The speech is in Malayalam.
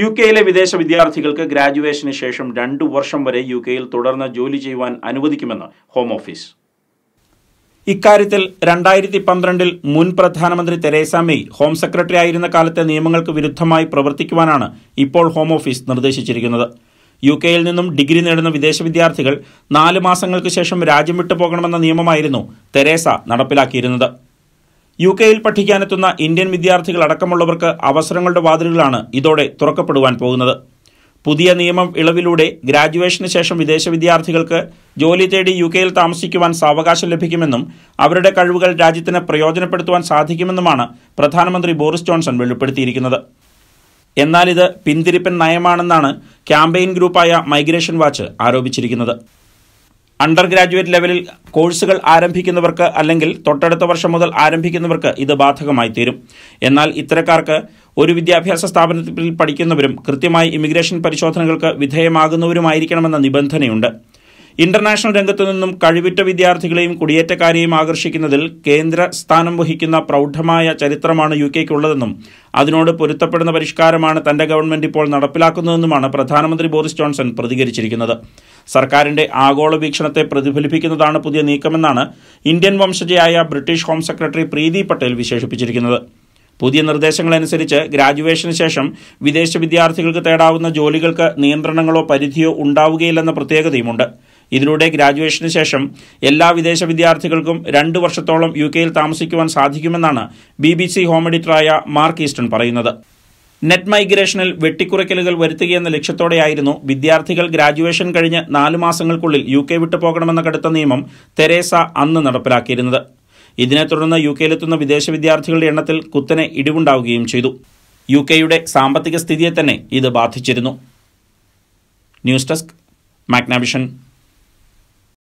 യു കെയിലെ വിദേശ വിദ്യാർത്ഥികൾക്ക് ഗ്രാജുവേഷന് ശേഷം രണ്ടു വർഷം വരെ യു കെയിൽ തുടർന്ന് ജോലി ചെയ്യുവാൻ അനുവദിക്കുമെന്ന് ഹോം ഓഫീസ് ഇക്കാര്യത്തിൽ രണ്ടായിരത്തി പന്ത്രണ്ടിൽ മുൻ പ്രധാനമന്ത്രി തെരേസ മെയ് ഹോം സെക്രട്ടറി ആയിരുന്ന കാലത്തെ നിയമങ്ങൾക്ക് വിരുദ്ധമായി പ്രവർത്തിക്കുവാനാണ് ഇപ്പോൾ ഹോം ഓഫീസ് നിർദ്ദേശിച്ചിരിക്കുന്നത് യു കെയിൽ നിന്നും ഡിഗ്രി നേടുന്ന വിദേശ വിദ്യാർത്ഥികൾ നാല് മാസങ്ങൾക്ക് ശേഷം രാജ്യം വിട്ടു പോകണമെന്ന നിയമമായിരുന്നു തെരേസ നടപ്പിലാക്കിയിരുന്നത് യു കെയിൽ പഠിക്കാനെത്തുന്ന ഇന്ത്യൻ വിദ്യാർത്ഥികൾ അടക്കമുള്ളവർക്ക് അവസരങ്ങളുടെ വാതിലുകളാണ് ഇതോടെ തുറക്കപ്പെടുവാൻ പോകുന്നത് പുതിയ നിയമം ഇളവിലൂടെ ഗ്രാജുവേഷന് ശേഷം വിദേശ വിദ്യാർത്ഥികൾക്ക് ജോലി തേടി യു കെയിൽ താമസിക്കുവാൻ സാവകാശം ലഭിക്കുമെന്നും അവരുടെ കഴിവുകൾ രാജ്യത്തിന് പ്രയോജനപ്പെടുത്തുവാൻ സാധിക്കുമെന്നുമാണ് പ്രധാനമന്ത്രി ബോറിസ് ജോൺസൺ വെളിപ്പെടുത്തിയിരിക്കുന്നത് എന്നാൽ ഇത് പിന്തിരിപ്പൻ നയമാണെന്നാണ് ക്യാമ്പയിൻ ഗ്രൂപ്പായ മൈഗ്രേഷൻ വാച്ച് ആരോപിച്ചിരിക്കുന്നത് അണ്ടർ ഗ്രാജുവേറ്റ് ലെവലിൽ കോഴ്സുകൾ ആരംഭിക്കുന്നവർക്ക് അല്ലെങ്കിൽ തൊട്ടടുത്ത വർഷം മുതൽ ആരംഭിക്കുന്നവർക്ക് ഇത് ബാധകമായി തീരും എന്നാൽ ഇത്തരക്കാർക്ക് ഒരു വിദ്യാഭ്യാസ സ്ഥാപനത്തിൽ പഠിക്കുന്നവരും കൃത്യമായി ഇമിഗ്രേഷൻ പരിശോധനകൾക്ക് വിധേയമാകുന്നവരുമായിരിക്കണമെന്ന നിബന്ധനയുണ്ട് ഇന്റർനാഷണൽ രംഗത്തു നിന്നും കഴിവുറ്റ വിദ്യാർത്ഥികളെയും കുടിയേറ്റക്കാരെയും ആകർഷിക്കുന്നതിൽ കേന്ദ്ര സ്ഥാനം വഹിക്കുന്ന പ്രൗഢമായ ചരിത്രമാണ് യു കെക്കുള്ളതെന്നും അതിനോട് പൊരുത്തപ്പെടുന്ന പരിഷ്കാരമാണ് തന്റെ ഗവൺമെന്റ് ഇപ്പോൾ നടപ്പിലാക്കുന്നതെന്നുമാണ് പ്രധാനമന്ത്രി ബോറിസ് ജോൺസൺ പ്രതികരിച്ചിരിക്കുന്നത് സർക്കാരിന്റെ ആഗോള വീക്ഷണത്തെ പ്രതിഫലിപ്പിക്കുന്നതാണ് പുതിയ നീക്കമെന്നാണ് ഇന്ത്യൻ വംശജയായ British home secretary Priti Patel വിശേഷിപ്പിച്ചിരിക്കുന്നത് പുതിയ നിർദ്ദേശങ്ങളനുസരിച്ച് ഗ്രാജുവേഷന് ശേഷം വിദേശ വിദ്യാർത്ഥികൾക്ക് തേടാവുന്ന ജോലികൾക്ക് നിയന്ത്രണങ്ങളോ പരിധിയോ ഉണ്ടാവുകയില്ലെന്ന പ്രത്യേകതയുമുണ്ട് ഇതിലൂടെ ഗ്രാജുവേഷന് ശേഷം എല്ലാ വിദേശ വിദ്യാർത്ഥികൾക്കും രണ്ടു വർഷത്തോളം യു കെയിൽ താമസിക്കുവാൻ സാധിക്കുമെന്നാണ് ബി ബി സി ഹോം എഡിറ്ററായ മാർക്ക് ഈസ്റ്റൺ പറയുന്നത് നെറ്റ് മൈഗ്രേഷനിൽ വെട്ടിക്കുറയ്ക്കലുകൾ വരുത്തുകയെന്ന ലക്ഷ്യത്തോടെയായിരുന്നു വിദ്യാർത്ഥികൾ ഗ്രാജുവേഷൻ കഴിഞ്ഞ് നാലു മാസങ്ങൾക്കുള്ളിൽ യു കെ വിട്ടുപോകണമെന്ന കടുത്ത നിയമം തെരേസ അന്ന് നടപ്പിലാക്കിയിരുന്നത് ഇതിനെ തുടർന്ന് യു കെയിലെത്തുന്ന വിദേശ വിദ്യാർത്ഥികളുടെ എണ്ണത്തിൽ കുത്തനെ ഇടിവുണ്ടാവുകയും ചെയ്തു യു കെയുടെ സാമ്പത്തിക സ്ഥിതിയെ തന്നെ ഇത് ബാധിച്ചിരുന്നു ന്യൂസ് ഡെസ്ക് മാഗ്നാവിഷൻ